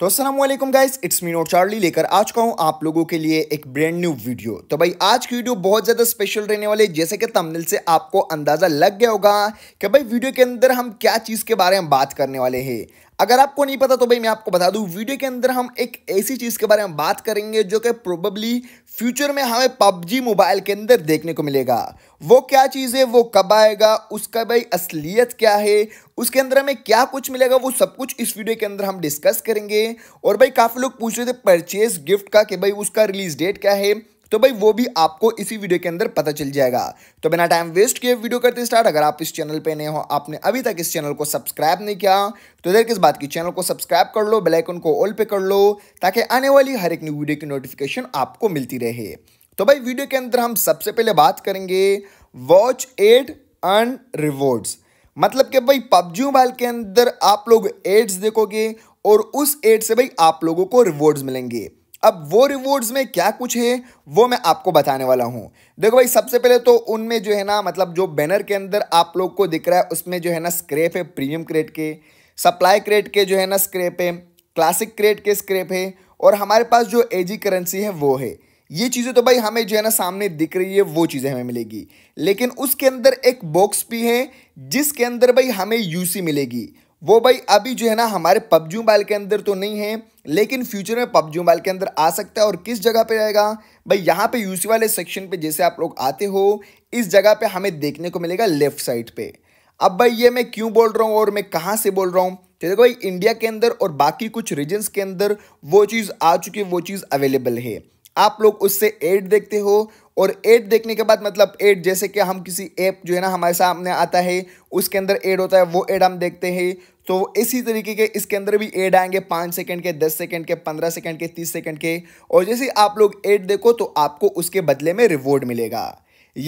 तो असलम guys it's me not Charlie लेकर आज का हूँ आप लोगों के लिए एक ब्रांड न्यू वीडियो तो भाई आज की वीडियो बहुत ज़्यादा स्पेशल रहने वाले जैसे कि तमनिल से आपको अंदाज़ा लग गया होगा कि भाई वीडियो के अंदर हम क्या चीज़ के बारे में बात करने वाले हैं अगर आपको नहीं पता तो भाई मैं आपको बता दूं वीडियो के अंदर हम एक ऐसी चीज़ के बारे में बात करेंगे जो कि प्रोबेबली फ्यूचर में हमें पबजी मोबाइल के अंदर देखने को मिलेगा वो क्या चीज़ है वो कब आएगा उसका भाई असलियत क्या है उसके अंदर हमें क्या कुछ मिलेगा वो सब कुछ इस वीडियो के अंदर हम डिस्कस करेंगे और भाई काफ़ी लोग पूछ रहे थे परचेज गिफ्ट का कि भाई उसका रिलीज डेट क्या है तो भाई वो भी आपको इसी वीडियो के अंदर पता चल जाएगा तो बिना टाइम वेस्ट किए वीडियो करते स्टार्ट अगर आप इस चैनल पे नए हो आपने अभी तक इस चैनल को सब्सक्राइब नहीं किया तो देर किस बात की चैनल को सब्सक्राइब कर लो बेलाइकन को ऑल पे कर लो ताकि आने वाली हर एक न्यू वीडियो की नोटिफिकेशन आपको मिलती रहे तो भाई वीडियो के अंदर हम सबसे पहले बात करेंगे वॉच एड अन रिवॉर्ड्स मतलब कि भाई पबजी मोबाइल के अंदर आप लोग एड्स देखोगे और उस एड से भाई आप लोगों को रिवॉर्ड्स मिलेंगे अब वो रिवॉर्ड्स में क्या कुछ है वो मैं आपको बताने वाला हूँ देखो भाई सबसे पहले तो उनमें जो है ना मतलब जो बैनर के अंदर आप लोग को दिख रहा है उसमें जो है ना स्क्रैप है प्रीमियम क्रेड के सप्लाई क्रेड के जो है ना स्क्रैप है क्लासिक क्रेड के स्क्रैप है और हमारे पास जो एजी करेंसी है वो है ये चीज़ें तो भाई हमें जो है ना सामने दिख रही है वो चीज़ें हमें मिलेगी लेकिन उसके अंदर एक बॉक्स भी है जिसके अंदर भाई हमें यूसी मिलेगी वो भाई अभी जो है ना हमारे पबजी मोबाइल के अंदर तो नहीं है लेकिन फ्यूचर में पबजी मोबाइल के अंदर आ सकता है और किस जगह पे आएगा भाई यहाँ पे यूसी वाले सेक्शन पे जैसे आप लोग आते हो इस जगह पे हमें देखने को मिलेगा लेफ्ट साइड पे अब भाई ये मैं क्यों बोल रहा हूँ और मैं कहाँ से बोल रहा हूँ तो देखो भाई इंडिया के अंदर और बाकी कुछ रीजन्स के अंदर वो चीज़ आ चुकी है वो चीज़ अवेलेबल है आप लोग उससे एड देखते हो और एड देखने के बाद मतलब एड जैसे कि हम किसी ऐप जो है ना हमारे सामने आता है उसके अंदर एड होता है वो एड हम देखते हैं तो इसी तरीके के इसके अंदर भी एड आएंगे पाँच सेकंड के दस सेकंड के पंद्रह सेकंड के तीस सेकंड के और जैसे आप लोग एड देखो तो आपको उसके बदले में रिवॉर्ड मिलेगा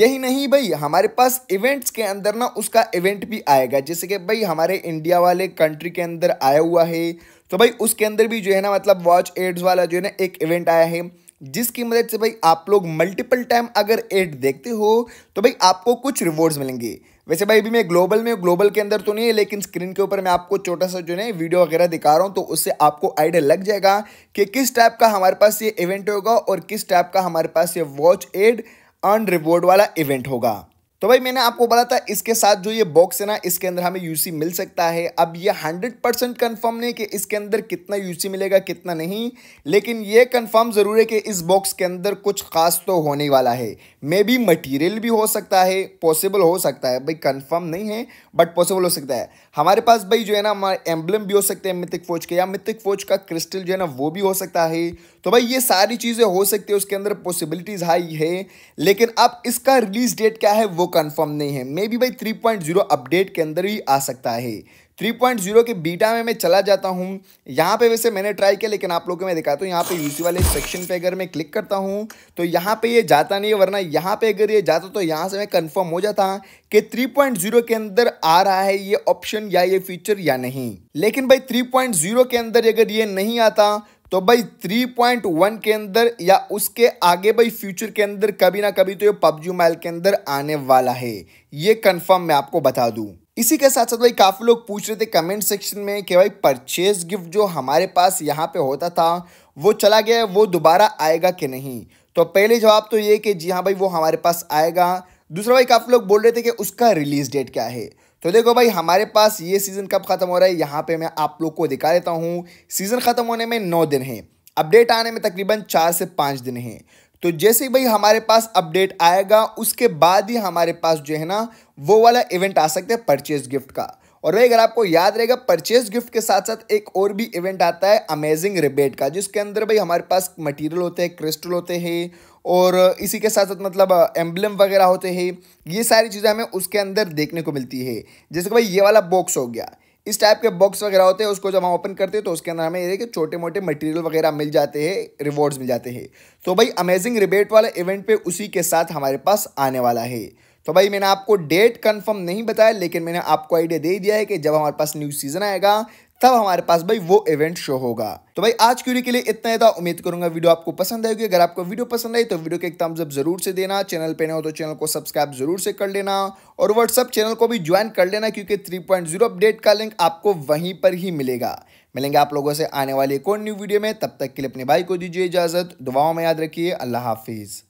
यही नहीं भाई हमारे पास इवेंट्स के अंदर ना उसका इवेंट भी आएगा जैसे कि भाई हमारे इंडिया वाले कंट्री के अंदर आया हुआ है तो भाई उसके अंदर भी जो है ना मतलब वॉच एड्स वाला जो है ना एक इवेंट आया है जिसकी मदद से भाई आप लोग मल्टीपल टाइम अगर एड देखते हो तो भाई आपको कुछ रिवॉर्ड्स मिलेंगे वैसे भाई अभी मैं ग्लोबल में ग्लोबल के अंदर तो नहीं है लेकिन स्क्रीन के ऊपर मैं आपको छोटा सा जो है वीडियो वगैरह दिखा रहा हूँ तो उससे आपको आइडिया लग जाएगा कि किस टाइप का हमारे पास ये इवेंट होगा और किस टाइप का हमारे पास ये वॉच एड अन रिवॉर्ड वाला इवेंट होगा तो भाई मैंने आपको बोला था इसके साथ जो ये बॉक्स है ना इसके अंदर हमें यूसी मिल सकता है अब ये 100 परसेंट कन्फर्म नहीं कि इसके अंदर कितना यूसी मिलेगा कितना नहीं लेकिन ये कन्फर्म ज़रूर है कि इस बॉक्स के अंदर कुछ खास तो होने वाला है मे बी मटीरियल भी हो सकता है पॉसिबल हो सकता है भाई कन्फर्म नहीं है बट पॉसिबल हो सकता है हमारे पास भाई जो है ना हमारे एम्बलम भी हो सकते हैं मिथिक फौज के या मिथिक फौज का क्रिस्टल जो है ना वो भी हो सकता है तो भाई ये सारी चीज़ें हो सकती है उसके अंदर पॉसिबिलिटीज़ हाई है लेकिन अब इसका रिलीज डेट क्या है वो कंफर्म नहीं है मे बी भाई थ्री पॉइंट जीरो अपडेट के अंदर भी आ सकता है थ्री पॉइंट जीरो के बीटा में मैं चला जाता हूँ यहाँ पे वैसे मैंने ट्राई किया लेकिन आप लोगों को मैं दिखाता हूँ यहाँ पे यूसी वाले सेक्शन पे अगर मैं क्लिक करता हूँ तो यहाँ पे ये यह जाता नहीं है वरना यहाँ पे अगर ये यह जाता तो यहाँ से मैं कन्फर्म हो जाता कि थ्री पॉइंट जीरो के अंदर आ रहा है ये ऑप्शन या ये फीचर या नहीं लेकिन भाई 3.0 के अंदर अगर ये नहीं आता तो भाई 3.1 के अंदर या उसके आगे भाई फ्यूचर के अंदर कभी ना कभी तो ये पबजी मोबाइल के अंदर आने वाला है ये कंफर्म मैं आपको बता दूं इसी के साथ साथ भाई काफ़ी लोग पूछ रहे थे कमेंट सेक्शन में कि भाई परचेज गिफ्ट जो हमारे पास यहाँ पे होता था वो चला गया वो दोबारा आएगा कि नहीं तो पहले जवाब तो ये कि जी हाँ भाई वो हमारे पास आएगा दूसरा भाई काफ़ी लोग बोल रहे थे कि उसका रिलीज़ डेट क्या है तो देखो भाई हमारे पास ये सीज़न कब ख़त्म हो रहा है यहाँ पे मैं आप लोग को दिखा देता हूँ सीज़न ख़त्म होने में नौ दिन है अपडेट आने में तकरीबन चार से पाँच दिन है तो जैसे ही भाई हमारे पास अपडेट आएगा उसके बाद ही हमारे पास जो है ना वो वाला इवेंट आ सकता है परचेज गिफ्ट का और भाई अगर आपको याद रहेगा परचेज गिफ्ट के साथ साथ एक और भी इवेंट आता है अमेजिंग रिबेट का जिसके अंदर भाई हमारे पास मटेरियल होते हैं क्रिस्टल होते हैं और इसी के साथ साथ मतलब एम्बलम वगैरह होते हैं ये सारी चीज़ें हमें उसके अंदर देखने को मिलती है जैसे कि भाई ये वाला बॉक्स हो गया इस टाइप के बॉक्स वगैरह होते हैं उसको जब हम ओपन करते हैं तो उसके अंदर हमें ये कि छोटे मोटे मटेरियल वगैरह मिल जाते हैं रिवॉर्ड्स मिल जाते हैं तो भाई अमेजिंग रिबेट वाला इवेंट पे उसी के साथ हमारे पास आने वाला है तो भाई मैंने आपको डेट कंफर्म नहीं बताया लेकिन मैंने आपको आइडिया दे दिया है कि जब हमारे पास न्यू सीज़न आएगा तब हमारे पास भाई वो इवेंट शो होगा तो भाई आज वीडियो के लिए इतना ही था उम्मीद करूंगा वीडियो आपको पसंद आएगी अगर आपको वीडियो पसंद आई तो वीडियो के एक थम्स अप जरूर से देना चैनल पे ना हो तो चैनल को सब्सक्राइब जरूर से कर लेना और व्हाट्सअप चैनल को भी ज्वाइन कर लेना क्योंकि 3.0 अपडेट का लिंक आपको वहीं पर ही मिलेगा मिलेंगे आप लोगों से आने वाली एक और न्यू वीडियो में तब तक के लिए अपने भाई को दीजिए इजाजत दुआओं में याद रखिए अल्लाह हाफिज़